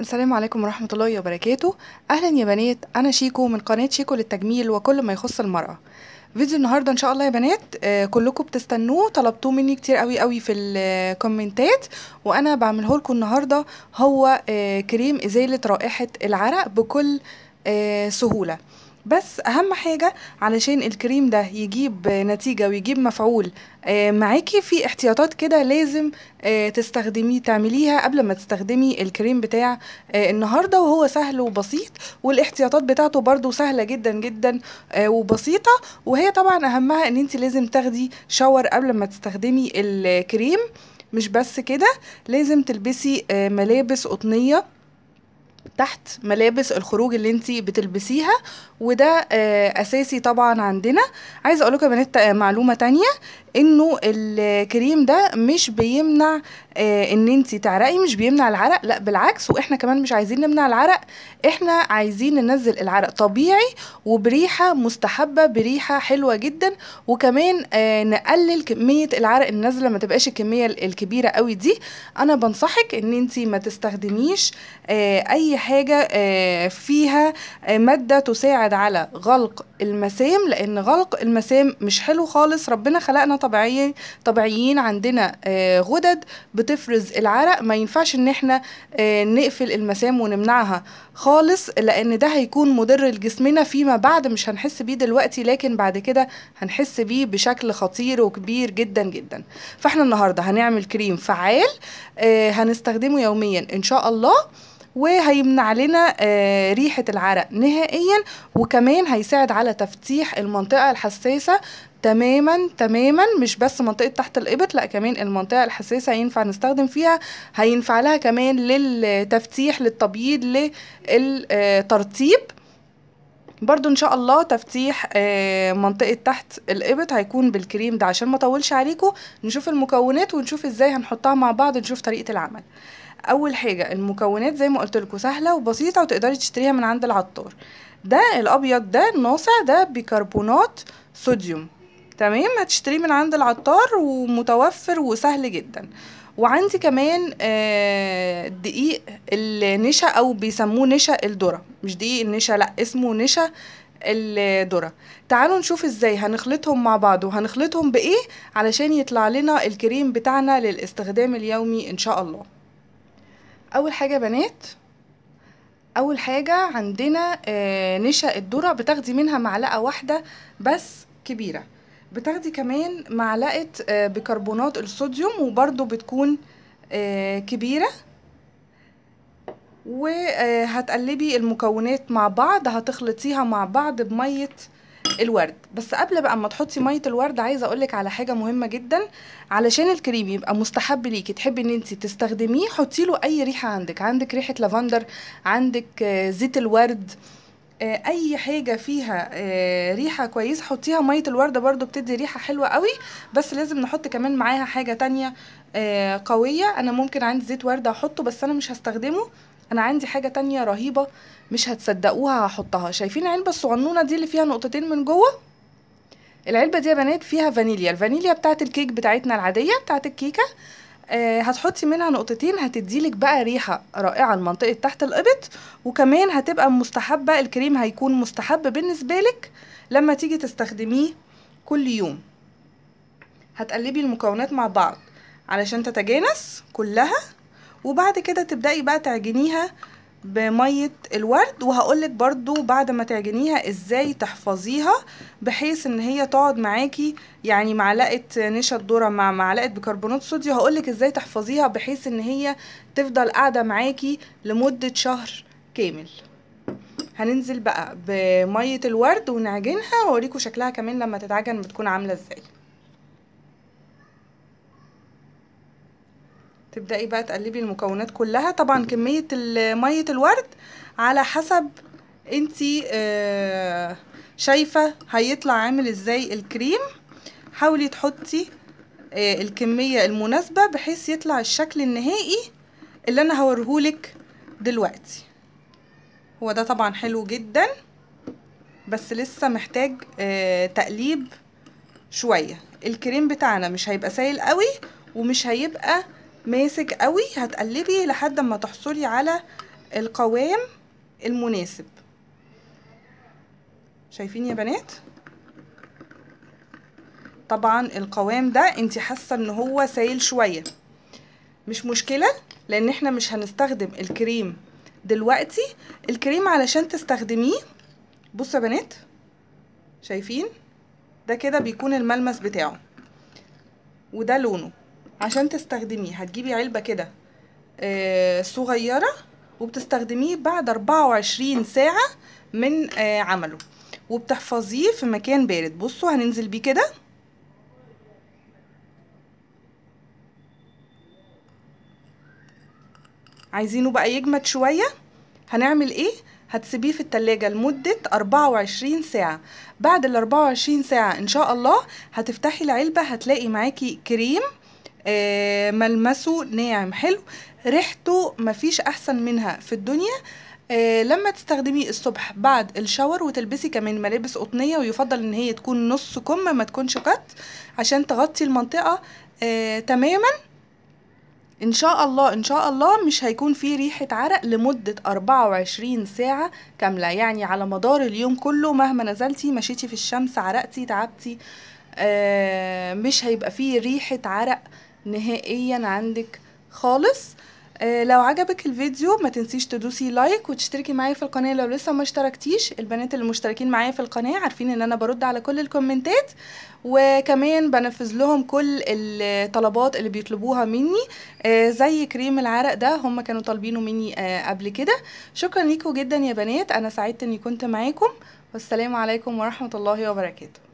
السلام عليكم ورحمة الله وبركاته أهلا يا بنات أنا شيكو من قناة شيكو للتجميل وكل ما يخص المرأة فيديو النهاردة إن شاء الله يا بنات آه، كلكم بتستنوه طلبتوه مني كتير قوي قوي في الكومنتات وأنا بعمله لكم النهاردة هو آه، كريم إزالة رائحة العرق بكل آه، سهولة بس اهم حاجة علشان الكريم ده يجيب نتيجة ويجيب مفعول آه، معاكي في احتياطات كده لازم آه، تستخدمي تعمليها قبل ما تستخدمي الكريم بتاع آه، النهاردة وهو سهل وبسيط والاحتياطات بتاعته برده سهلة جدا جدا وبسيطة وهي طبعا اهمها ان انت لازم تاخدي شاور قبل ما تستخدمي الكريم مش بس كده لازم تلبسي ملابس قطنيه تحت ملابس الخروج اللي انت بتلبسيها وده آه، اساسي طبعا عندنا عايزه اقول لكم يا بنات آه، معلومه تانية انه الكريم ده مش بيمنع آه، ان انت تعرقي مش بيمنع العرق لا بالعكس واحنا كمان مش عايزين نمنع العرق احنا عايزين ننزل العرق طبيعي وبريحه مستحبه بريحه حلوه جدا وكمان نقلل كميه العرق النازله ما تبقاش الكميه الكبيره قوي دي انا بنصحك ان انت ما تستخدميش اي اي حاجه آه، فيها آه، ماده تساعد على غلق المسام لان غلق المسام مش حلو خالص ربنا خلقنا طبيعي طبيعيين عندنا آه، غدد بتفرز العرق ما ينفعش ان احنا نقفل المسام ونمنعها خالص لان ده هيكون مضر لجسمنا فيما بعد مش هنحس بيه دلوقتي لكن بعد كده هنحس بيه بشكل خطير وكبير جدا جدا فاحنا النهارده هنعمل كريم فعال هنستخدمه يوميا ان شاء الله وهيمنع لنا آه، ريحة العرق نهائيا وكمان هيساعد على تفتيح المنطقة الحساسة تماما تماما مش بس منطقة تحت الإبط لا كمان المنطقة الحساسة ينفع نستخدم فيها هينفع لها كمان للتفتيح للتبييض للترطيب برضو ان شاء الله تفتيح آه، منطقة تحت الإبط هيكون بالكريم ده عشان ما طولش عليكم نشوف المكونات ونشوف ازاي هنحطها مع بعض نشوف طريقة العمل اول حاجه المكونات زي ما قلت لكم سهله وبسيطه وتقدري تشتريها من عند العطار ده الابيض ده الناصع ده بيكربونات صوديوم تمام هتشتريه من عند العطار ومتوفر وسهل جدا وعندي كمان آه، دقيق النشا او بيسموه نشا الذره مش دقيق النشا لا اسمه نشا الذره تعالوا نشوف ازاي هنخلطهم مع بعض وهنخلطهم بايه علشان يطلع لنا الكريم بتاعنا للاستخدام اليومي ان شاء الله اول حاجه بنات اول حاجه عندنا آه، نشا الذره بتاخدي منها معلقه واحده بس كبيره بتاخدي كمان معلقه آه، بيكربونات الصوديوم وبرده بتكون آه، كبيره وهتقلبي المكونات مع بعض هتخلطيها مع بعض بميه الورد بس قبل بقى ما تحطي ميه الورد عايزه اقولك على حاجه مهمه جدا علشان الكريم يبقى مستحب ليكي تحبي ان انت تستخدميه حطي له اي ريحه عندك عندك ريحه لافندر عندك آه، زيت الورد آه، اي حاجه فيها آه، ريحه كويسه حطيها ميه الورده برده بتدي ريحه حلوه قوي بس لازم نحط كمان معاها حاجه تانية قويه انا ممكن عندي زيت ورده احطه بس انا مش هستخدمه انا عندي حاجه تانية رهيبه مش هتصدقوها هحطها شايفين العلبه الصغنونه دي اللي فيها نقطتين من جوه العلبه دي يا بنات فيها فانيليا الفانيليا بتاعه الكيك بتاعتنا العاديه بتاعه الكيكه آه، هتحطي منها نقطتين هتديلك بقى ريحه رائعه لمنطقه تحت القبط وكمان هتبقى مستحبه الكريم هيكون مستحب بالنسبه لك لما تيجي تستخدميه كل يوم هتقلبي المكونات مع بعض علشان تتجانس كلها وبعد كده تبدأي بقى تعجنيها بمية الورد وهقولك برضو بعد ما تعجنيها ازاي تحفظيها بحيث ان هي تقعد معاكي يعني معلقة نشا ذرة مع معلقة بيكربونات صوديوم هقولك ازاي تحفظيها بحيث ان هي تفضل قاعدة معاكي لمدة شهر كامل هننزل بقى بمية الورد ونعجنها واوريكم شكلها كمان لما تتعجن بتكون عاملة ازاي تبدأي بقى تقلبي المكونات كلها طبعا كمية مية الورد على حسب انتي آه، شايفة هيطلع عامل ازاي الكريم حاولي تحطي آه، الكمية المناسبة بحيث يطلع الشكل النهائي اللي انا هورهولك دلوقتي هو ده طبعا حلو جدا بس لسه محتاج آه، تقليب شوية الكريم بتاعنا مش هيبقى سائل قوي ومش هيبقى ماسك قوي هتقلبي لحد ما تحصلي على القوام المناسب شايفين يا بنات طبعا القوام ده انت حاسه ان هو سايل شويه مش مشكله لان احنا مش هنستخدم الكريم دلوقتي الكريم علشان تستخدميه بصوا يا بنات شايفين ده كده بيكون الملمس بتاعه وده لونه عشان تستخدميه هتجيبي علبة كده آه صغيرة وبتستخدميه بعد 24 ساعة من آه عمله وبتحفظيه في مكان بارد بصوا هننزل بيه كده عايزينه بقى يجمد شوية هنعمل ايه هتسيبيه في التلاجة لمدة 24 ساعة بعد ال 24 ساعة ان شاء الله هتفتحي العلبة هتلاقي معاكي كريم آه، ملمسه ناعم حلو ريحته مفيش احسن منها في الدنيا آه لما تستخدميه الصبح بعد الشاور وتلبسي كمان ملابس قطنية ويفضل ان هي تكون نص كم ما تكونش قط عشان تغطي المنطقة آه تماما ان شاء الله ان شاء الله مش هيكون في ريحة عرق لمدة 24 ساعة كاملة يعني على مدار اليوم كله مهما نزلتي مشيتي في الشمس عرقتي تعبتي آه مش هيبقى فيه ريحة عرق نهائيا عندك خالص آه، لو عجبك الفيديو ما تنسيش تدوسي لايك وتشتركي معايا في القناه لو لسه ما اشتركتيش البنات اللي مشتركين معايا في القناه عارفين ان انا برد على كل الكومنتات وكمان بنفذ لهم كل الطلبات اللي بيطلبوها مني آه، زي كريم العرق ده هم كانوا طالبينه مني آه، قبل كده شكرا ليكم جدا يا بنات انا سعدت اني كنت معاكم والسلام عليكم ورحمه الله وبركاته